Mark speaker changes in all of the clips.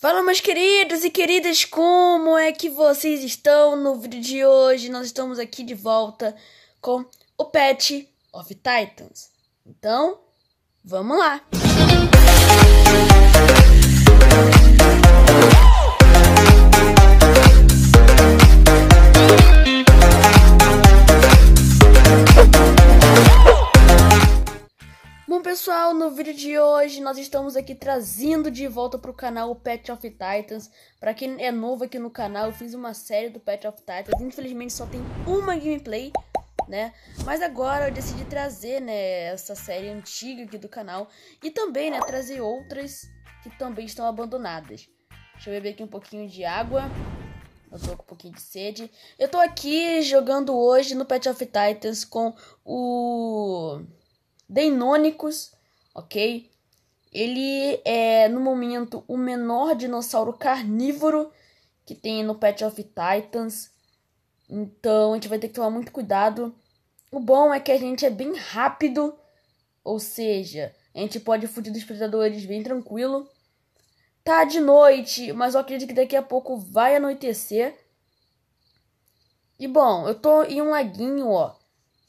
Speaker 1: Fala meus queridos e queridas, como é que vocês estão no vídeo de hoje? Nós estamos aqui de volta com o Pet of Titans. Então, vamos lá! pessoal, no vídeo de hoje nós estamos aqui trazendo de volta para o canal o Pet of Titans. Para quem é novo aqui no canal, eu fiz uma série do Pet of Titans, infelizmente só tem uma gameplay, né? Mas agora eu decidi trazer, né, essa série antiga aqui do canal e também, né, trazer outras que também estão abandonadas. Deixa eu beber aqui um pouquinho de água. Eu tô com um pouquinho de sede. Eu tô aqui jogando hoje no Pet of Titans com o deinônicos, ok? Ele é, no momento, o menor dinossauro carnívoro que tem no Pet of Titans. Então a gente vai ter que tomar muito cuidado. O bom é que a gente é bem rápido, ou seja, a gente pode fugir dos predadores bem tranquilo. Tá de noite, mas eu acredito que daqui a pouco vai anoitecer. E bom, eu tô em um laguinho, ó,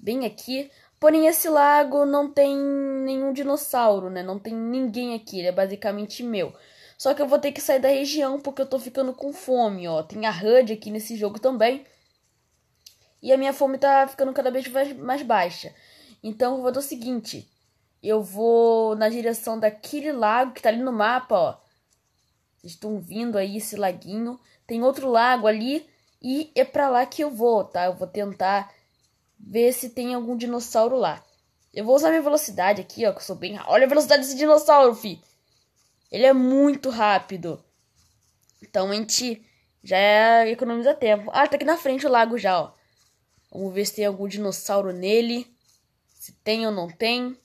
Speaker 1: bem aqui. Porém, esse lago não tem nenhum dinossauro, né? Não tem ninguém aqui, ele é basicamente meu. Só que eu vou ter que sair da região porque eu tô ficando com fome, ó. Tem a HUD aqui nesse jogo também. E a minha fome tá ficando cada vez mais baixa. Então eu vou fazer o seguinte: eu vou na direção daquele lago que tá ali no mapa, ó. Vocês estão vindo aí esse laguinho. Tem outro lago ali e é pra lá que eu vou, tá? Eu vou tentar ver se tem algum dinossauro lá. Eu vou usar minha velocidade aqui, ó, que eu sou bem... rápido. Olha a velocidade desse dinossauro, fi! Ele é muito rápido. Então a gente já economiza tempo. Ah, tá aqui na frente o lago já, ó. Vamos ver se tem algum dinossauro nele. Se tem ou não tem.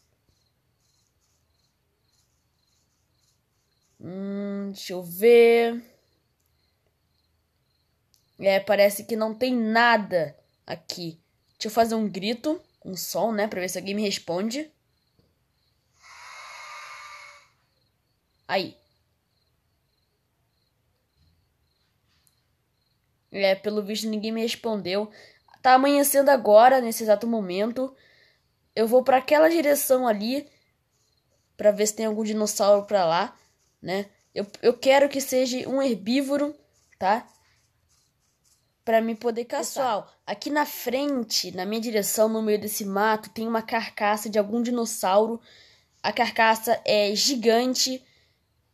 Speaker 1: Hum, deixa eu ver. É, parece que não tem nada aqui. Deixa eu fazer um grito, um som, né? Pra ver se alguém me responde. Aí. É, pelo visto ninguém me respondeu. Tá amanhecendo agora, nesse exato momento. Eu vou para aquela direção ali para ver se tem algum dinossauro para lá, né? Eu, eu quero que seja um herbívoro, tá? para me poder caçar. aqui na frente, na minha direção, no meio desse mato, tem uma carcaça de algum dinossauro. A carcaça é gigante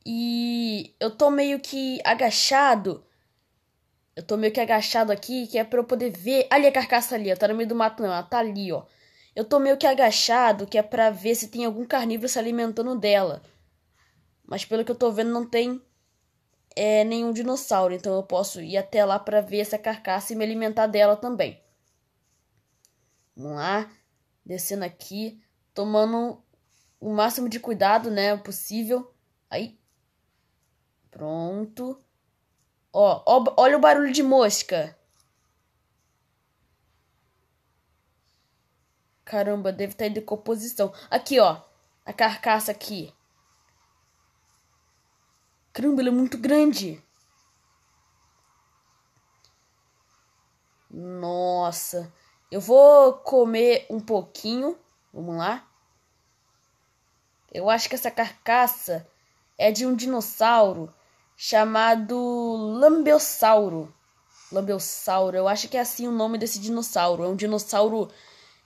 Speaker 1: e eu tô meio que agachado. Eu tô meio que agachado aqui, que é para eu poder ver. Ali a carcaça ali, ó. Tá no meio do mato, não. Ela tá ali, ó. Eu tô meio que agachado, que é para ver se tem algum carnívoro se alimentando dela. Mas pelo que eu tô vendo, não tem é nenhum dinossauro, então eu posso ir até lá para ver essa carcaça e me alimentar dela também. Vamos lá, descendo aqui, tomando o máximo de cuidado, né, possível. Aí, pronto. Ó, ó olha o barulho de mosca. Caramba, deve estar tá em decomposição. Aqui, ó, a carcaça aqui. Caramba, ele é muito grande. Nossa. Eu vou comer um pouquinho. Vamos lá. Eu acho que essa carcaça é de um dinossauro chamado Lambeossauro. Lambeossauro, eu acho que é assim o nome desse dinossauro. É um dinossauro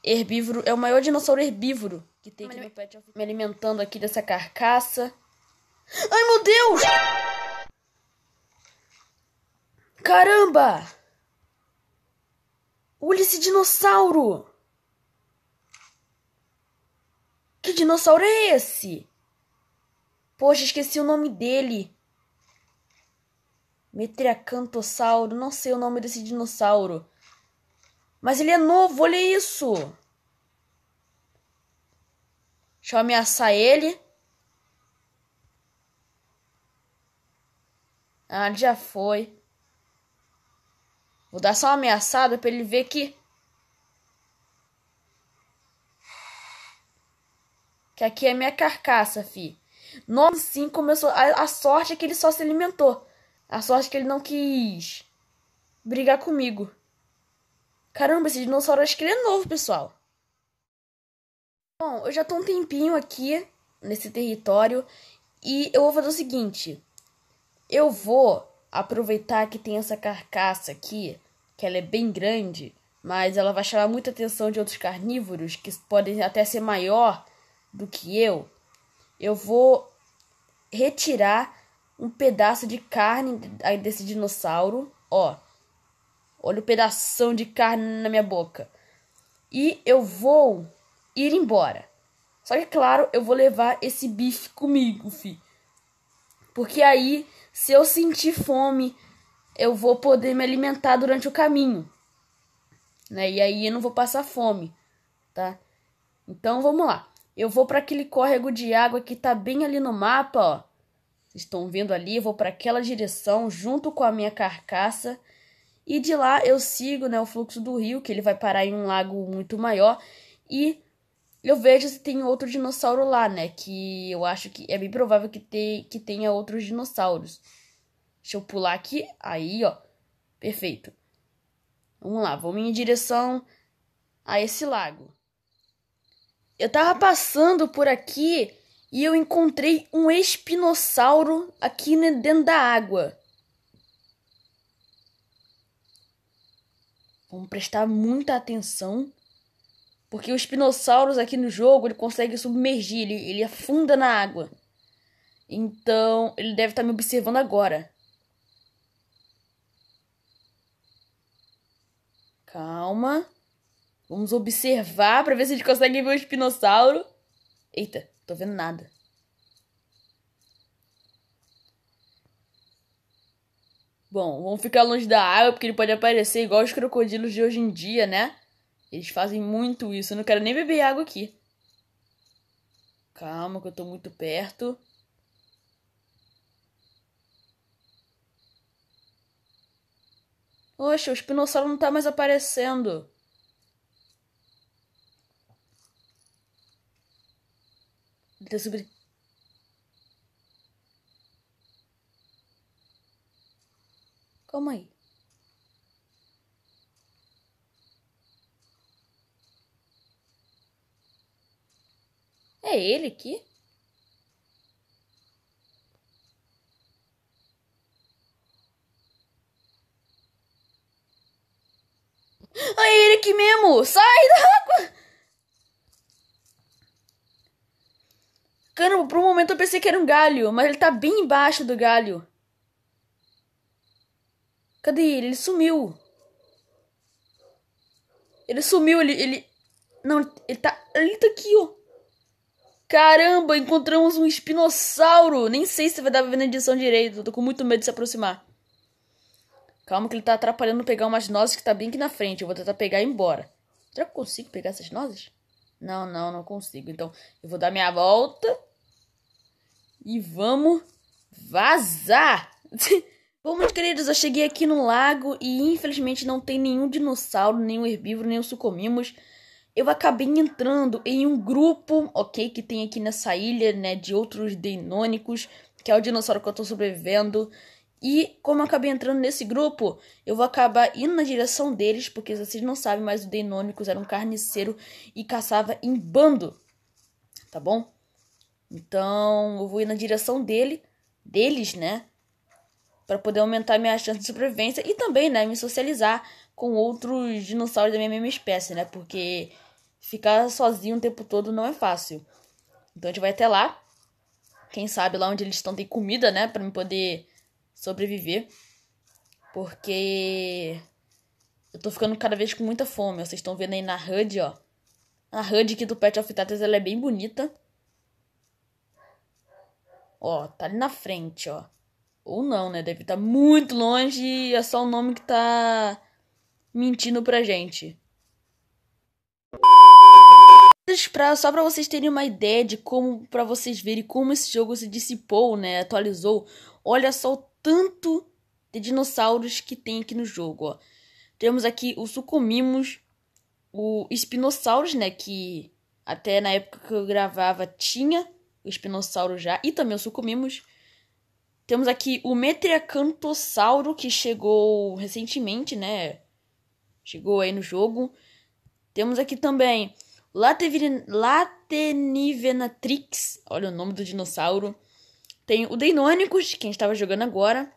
Speaker 1: herbívoro, é o maior dinossauro herbívoro que tem aqui no pet. Me alimentando aqui dessa carcaça. Ai, meu Deus! Caramba! Olha esse dinossauro! Que dinossauro é esse? Poxa, esqueci o nome dele. Metriacantossauro, não sei o nome desse dinossauro. Mas ele é novo, olha isso! Deixa eu ameaçar ele. Ah, já foi. Vou dar só uma ameaçada pra ele ver que. Que aqui é minha carcaça, fi. Nossa, sim começou. A, a sorte é que ele só se alimentou. A sorte é que ele não quis brigar comigo. Caramba, esse dinossauro acho que ele é novo, pessoal. Bom, eu já tô um tempinho aqui nesse território e eu vou fazer o seguinte. Eu vou aproveitar que tem essa carcaça aqui, que ela é bem grande, mas ela vai chamar muita atenção de outros carnívoros que podem até ser maior do que eu. Eu vou retirar um pedaço de carne desse dinossauro, ó. Olha o pedação de carne na minha boca. E eu vou ir embora. Só que, claro, eu vou levar esse bife comigo, fi. Porque aí se eu sentir fome, eu vou poder me alimentar durante o caminho. Né? E aí eu não vou passar fome, tá? Então vamos lá. Eu vou para aquele córrego de água que tá bem ali no mapa, ó. Vocês estão vendo ali, eu vou para aquela direção junto com a minha carcaça. E de lá eu sigo né, o fluxo do rio, que ele vai parar em um lago muito maior. E eu vejo se tem outro dinossauro lá, né? Que eu acho que é bem provável que, te, que tenha outros dinossauros. Deixa eu pular aqui. Aí, ó. Perfeito. Vamos lá, vamos em direção a esse lago. Eu tava passando por aqui e eu encontrei um espinossauro aqui né, dentro da água. Vamos prestar muita atenção porque o Espinossauro aqui no jogo, ele consegue submergir, ele, ele afunda na água. Então, ele deve estar tá me observando agora. Calma. Vamos observar para ver se a gente consegue ver o espinossauro. Eita, tô vendo nada. Bom, vamos ficar longe da água porque ele pode aparecer igual os crocodilos de hoje em dia, né? Eles fazem muito isso. Eu não quero nem beber água aqui. Calma, que eu tô muito perto. Poxa, o espinossauro não tá mais aparecendo. Ele tá sobre... Calma aí. é ele aqui? É ele aqui mesmo! Sai da água! Caramba, por um momento eu pensei que era um galho, mas ele tá bem embaixo do galho. Cadê ele? Ele sumiu. Ele sumiu, ele. ele... Não, ele tá. Ele tá aqui, ó. Caramba, encontramos um espinossauro! Nem sei se vai dar pra ver na edição direito, tô com muito medo de se aproximar. Calma que ele tá atrapalhando pegar umas nozes que tá bem aqui na frente, eu vou tentar pegar e ir embora. Será que eu consigo pegar essas nozes? Não, não, não consigo. Então, eu vou dar minha volta e vamos vazar! Bom, meus queridos, eu cheguei aqui no lago e infelizmente não tem nenhum dinossauro, nenhum herbívoro, nenhum sucomimos eu acabei entrando em um grupo, ok, que tem aqui nessa ilha, né, de outros deinônicos, que é o dinossauro que eu tô sobrevivendo. E como eu acabei entrando nesse grupo, eu vou acabar indo na direção deles, porque vocês não sabem, mas o Deinônicos era um carniceiro e caçava em bando. Tá bom? Então, eu vou ir na direção dele, deles, né? para poder aumentar minha chance de sobrevivência e também, né, me socializar com outros dinossauros da mesma espécie, né? Porque ficar sozinho o tempo todo não é fácil. Então a gente vai até lá. Quem sabe lá onde eles estão tem comida, né? Pra me poder sobreviver. Porque eu tô ficando cada vez com muita fome. Vocês estão vendo aí na HUD, ó. A HUD aqui do Pet of Tatas, ela é bem bonita. Ó, tá ali na frente, ó. Ou não, né? Deve estar tá muito longe e é só o nome que tá mentindo pra gente. Pra, só para vocês terem uma ideia de como, para vocês verem como esse jogo se dissipou, né? Atualizou. Olha só o tanto de dinossauros que tem aqui no jogo, ó. Temos aqui o Sucumimos, o Espinossauros, né? Que até na época que eu gravava tinha o Espinossauro já, e também o Sucumimos. Temos aqui o Metriacantossauro, que chegou recentemente, né? Chegou aí no jogo. Temos aqui também Latevir... Latenivenatrix. Olha o nome do dinossauro. Tem o Deinonicus, que a gente estava jogando agora.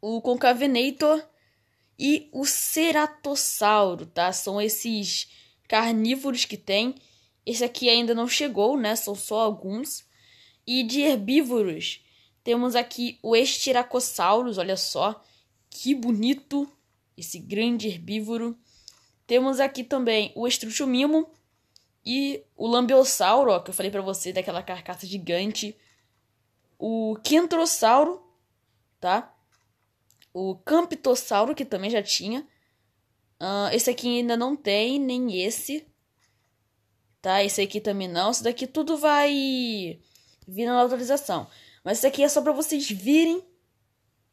Speaker 1: O Concavenator. E o Ceratossauro, tá? São esses carnívoros que tem. Esse aqui ainda não chegou, né? São só alguns. E de herbívoros, temos aqui o Estiracossauros, olha só. Que bonito esse grande herbívoro. Temos aqui também o estruchomimo e o lambeossauro, ó, que eu falei para você daquela carcaça gigante. O quintrossauro, tá? O camptossauro, que também já tinha. Uh, esse aqui ainda não tem, nem esse. Tá? Esse aqui também não. Isso daqui tudo vai vir na atualização. Mas isso aqui é só para vocês virem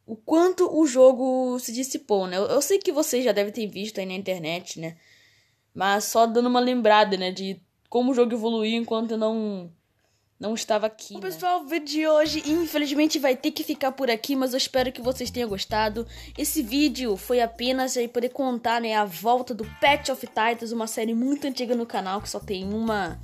Speaker 1: o quanto o jogo se dissipou, né? Eu, eu sei que vocês já devem ter visto aí na internet, né? Mas só dando uma lembrada, né? De como o jogo evoluiu enquanto eu não não estava aqui. Bom, né? pessoal, o vídeo de hoje infelizmente vai ter que ficar por aqui, mas eu espero que vocês tenham gostado. Esse vídeo foi apenas aí poder contar, né, a volta do Patch of Titans, uma série muito antiga no canal que só tem uma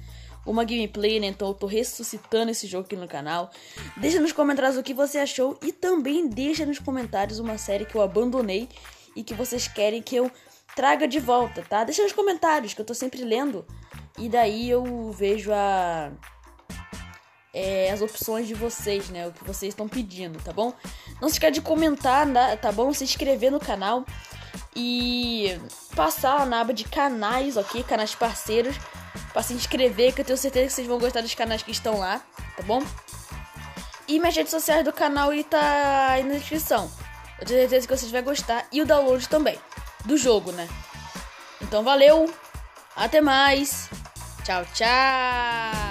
Speaker 1: uma gameplay, né? Então eu tô ressuscitando esse jogo aqui no canal. Deixa nos comentários o que você achou e também deixa nos comentários uma série que eu abandonei e que vocês querem que eu traga de volta, tá? Deixa nos comentários que eu tô sempre lendo e daí eu vejo a é, as opções de vocês, né? O que vocês estão pedindo, tá bom? Não se esqueça de comentar, tá bom? Se inscrever no canal e passar na aba de canais, ok? Canais parceiros para se inscrever, que eu tenho certeza que vocês vão gostar dos canais que estão lá, tá bom? E minhas redes sociais do canal tá aí na descrição. Eu tenho certeza que vocês vão gostar e o download também do jogo, né? Então valeu, até mais, tchau, tchau.